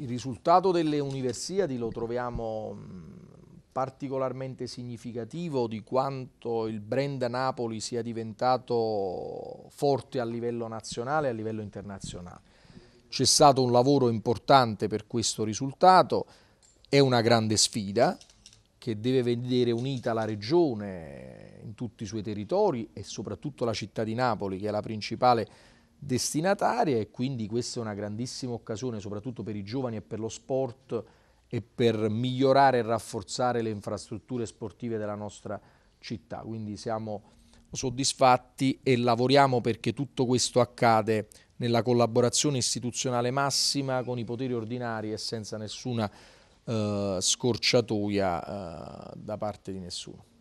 il risultato delle Universiadi lo troviamo mm, particolarmente significativo di quanto il brand Napoli sia diventato forte a livello nazionale e a livello internazionale. C'è stato un lavoro importante per questo risultato, è una grande sfida che deve vedere unita la regione in tutti i suoi territori e soprattutto la città di Napoli che è la principale destinatarie e quindi questa è una grandissima occasione soprattutto per i giovani e per lo sport e per migliorare e rafforzare le infrastrutture sportive della nostra città. Quindi siamo soddisfatti e lavoriamo perché tutto questo accade nella collaborazione istituzionale massima con i poteri ordinari e senza nessuna eh, scorciatoia eh, da parte di nessuno.